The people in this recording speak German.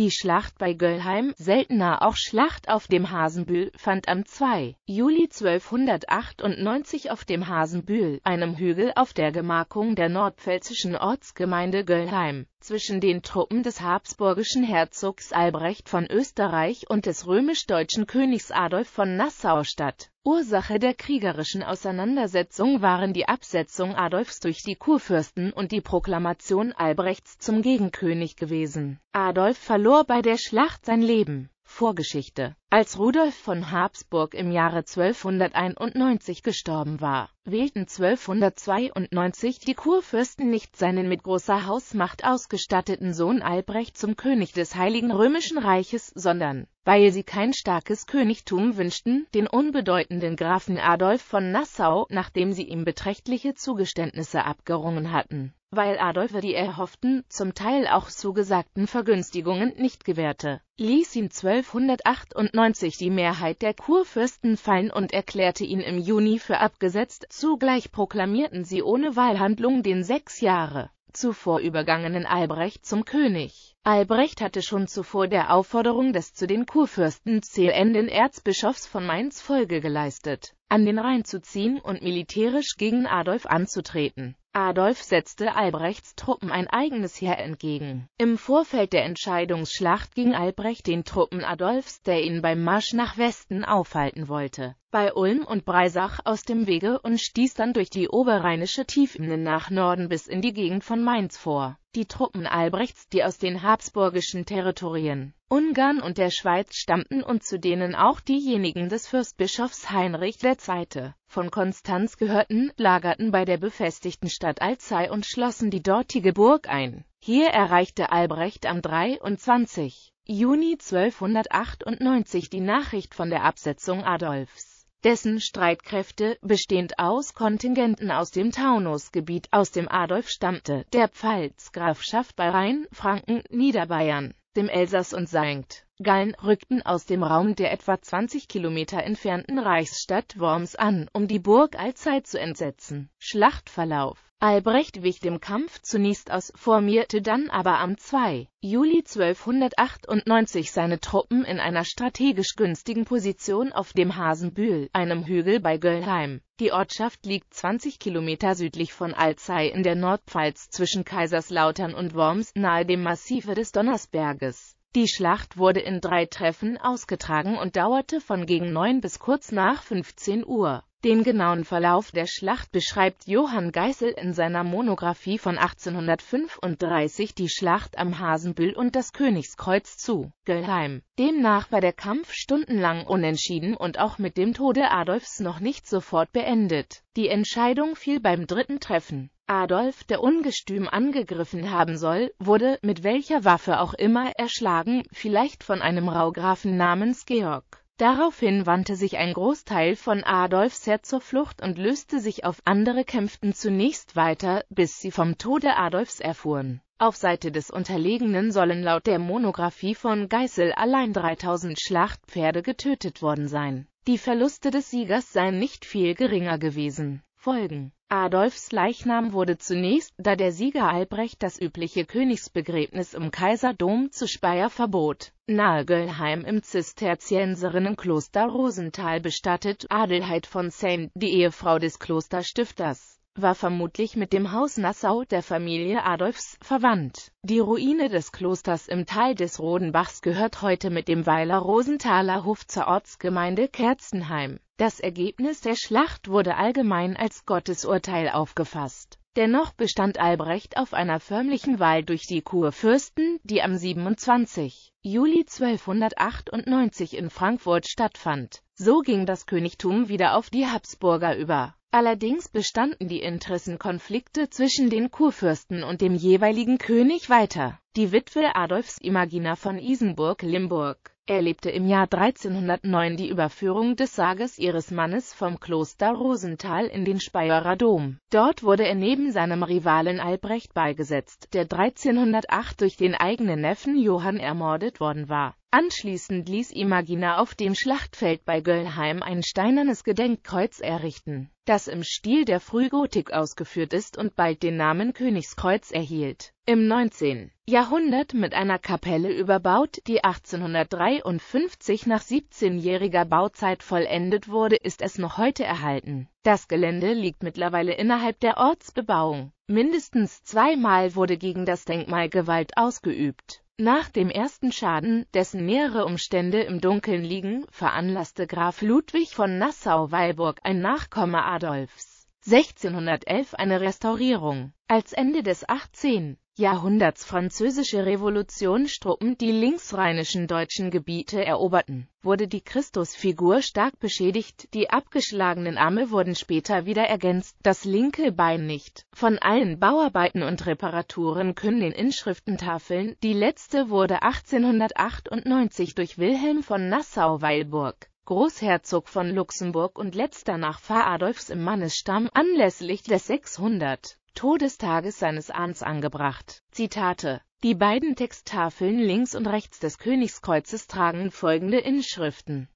Die Schlacht bei Göllheim, seltener auch Schlacht auf dem Hasenbühl, fand am 2. Juli 1298 auf dem Hasenbühl, einem Hügel auf der Gemarkung der nordpfälzischen Ortsgemeinde Göllheim zwischen den Truppen des habsburgischen Herzogs Albrecht von Österreich und des römisch-deutschen Königs Adolf von Nassau statt. Ursache der kriegerischen Auseinandersetzung waren die Absetzung Adolfs durch die Kurfürsten und die Proklamation Albrechts zum Gegenkönig gewesen. Adolf verlor bei der Schlacht sein Leben. Vorgeschichte. Als Rudolf von Habsburg im Jahre 1291 gestorben war, wählten 1292 die Kurfürsten nicht seinen mit großer Hausmacht ausgestatteten Sohn Albrecht zum König des Heiligen Römischen Reiches, sondern, weil sie kein starkes Königtum wünschten, den unbedeutenden Grafen Adolf von Nassau, nachdem sie ihm beträchtliche Zugeständnisse abgerungen hatten weil Adolf die erhofften, zum Teil auch zugesagten Vergünstigungen nicht gewährte, ließ ihm 1298 die Mehrheit der Kurfürsten fallen und erklärte ihn im Juni für abgesetzt, zugleich proklamierten sie ohne Wahlhandlung den sechs Jahre zuvor übergangenen Albrecht zum König. Albrecht hatte schon zuvor der Aufforderung des zu den Kurfürsten zählenden Erzbischofs von Mainz Folge geleistet, an den Rhein zu ziehen und militärisch gegen Adolf anzutreten. Adolf setzte Albrechts Truppen ein eigenes Heer entgegen. Im Vorfeld der Entscheidungsschlacht ging Albrecht den Truppen Adolfs, der ihn beim Marsch nach Westen aufhalten wollte, bei Ulm und Breisach aus dem Wege und stieß dann durch die oberrheinische Tiefebene nach Norden bis in die Gegend von Mainz vor. Die Truppen Albrechts, die aus den habsburgischen Territorien Ungarn und der Schweiz stammten und zu denen auch diejenigen des Fürstbischofs Heinrich II. von Konstanz gehörten, lagerten bei der befestigten Stadt Alzey und schlossen die dortige Burg ein. Hier erreichte Albrecht am 23. Juni 1298 die Nachricht von der Absetzung Adolfs. Dessen Streitkräfte, bestehend aus Kontingenten aus dem Taunusgebiet, aus dem Adolf stammte, der Pfalz, Grafschaft bei Rhein, Franken, Niederbayern, dem Elsass und St Gallen rückten aus dem Raum der etwa 20 Kilometer entfernten Reichsstadt Worms an, um die Burg allzeit zu entsetzen. Schlachtverlauf Albrecht wich dem Kampf zunächst aus, formierte dann aber am 2. Juli 1298 seine Truppen in einer strategisch günstigen Position auf dem Hasenbühl, einem Hügel bei Göllheim. Die Ortschaft liegt 20 Kilometer südlich von Alzey in der Nordpfalz zwischen Kaiserslautern und Worms nahe dem Massive des Donnersberges. Die Schlacht wurde in drei Treffen ausgetragen und dauerte von gegen 9 bis kurz nach 15 Uhr. Den genauen Verlauf der Schlacht beschreibt Johann Geisel in seiner Monographie von 1835 die Schlacht am Hasenbüll und das Königskreuz zu Gelheim. Demnach war der Kampf stundenlang unentschieden und auch mit dem Tode Adolfs noch nicht sofort beendet. Die Entscheidung fiel beim dritten Treffen. Adolf, der ungestüm angegriffen haben soll, wurde, mit welcher Waffe auch immer, erschlagen, vielleicht von einem Raugrafen namens Georg. Daraufhin wandte sich ein Großteil von Adolfs Heer zur Flucht und löste sich auf, andere kämpften zunächst weiter, bis sie vom Tode Adolfs erfuhren. Auf Seite des Unterlegenen sollen laut der Monographie von Geißel allein 3000 Schlachtpferde getötet worden sein. Die Verluste des Siegers seien nicht viel geringer gewesen folgen. Adolfs Leichnam wurde zunächst, da der Sieger Albrecht das übliche Königsbegräbnis im Kaiserdom zu Speyer verbot, nahe Göllheim im Zisterzienserinnenkloster Rosenthal bestattet. Adelheid von Sayn, die Ehefrau des Klosterstifters war vermutlich mit dem Haus Nassau der Familie Adolfs verwandt. Die Ruine des Klosters im Tal des Rodenbachs gehört heute mit dem Weiler Rosenthaler Hof zur Ortsgemeinde Kerzenheim. Das Ergebnis der Schlacht wurde allgemein als Gottesurteil aufgefasst. Dennoch bestand Albrecht auf einer förmlichen Wahl durch die Kurfürsten, die am 27. Juli 1298 in Frankfurt stattfand. So ging das Königtum wieder auf die Habsburger über. Allerdings bestanden die Interessenkonflikte zwischen den Kurfürsten und dem jeweiligen König weiter. Die Witwe Adolfs Imagina von Isenburg-Limburg erlebte im Jahr 1309 die Überführung des Sages ihres Mannes vom Kloster Rosenthal in den Speyerer Dom. Dort wurde er neben seinem Rivalen Albrecht beigesetzt, der 1308 durch den eigenen Neffen Johann ermordet worden war Anschließend ließ Imagina auf dem Schlachtfeld bei Göllheim ein steinernes Gedenkkreuz errichten, das im Stil der Frühgotik ausgeführt ist und bald den Namen Königskreuz erhielt. Im 19. Jahrhundert mit einer Kapelle überbaut, die 1853 nach 17-jähriger Bauzeit vollendet wurde, ist es noch heute erhalten. Das Gelände liegt mittlerweile innerhalb der Ortsbebauung. Mindestens zweimal wurde gegen das Denkmal Gewalt ausgeübt. Nach dem ersten Schaden, dessen mehrere Umstände im Dunkeln liegen, veranlasste Graf Ludwig von Nassau-Weilburg, ein Nachkomme Adolfs, 1611 eine Restaurierung. Als Ende des 18. Jahrhunderts französische Revolutionstruppen die linksrheinischen deutschen Gebiete eroberten, wurde die Christusfigur stark beschädigt, die abgeschlagenen Arme wurden später wieder ergänzt, das linke Bein nicht. Von allen Bauarbeiten und Reparaturen können den Inschriftentafeln, die letzte wurde 1898 durch Wilhelm von Nassau-Weilburg Großherzog von Luxemburg und letzter Nachfahr Adolfs im Mannesstamm, anlässlich des 600. Todestages seines Ahns angebracht. Zitate Die beiden Texttafeln links und rechts des Königskreuzes tragen folgende Inschriften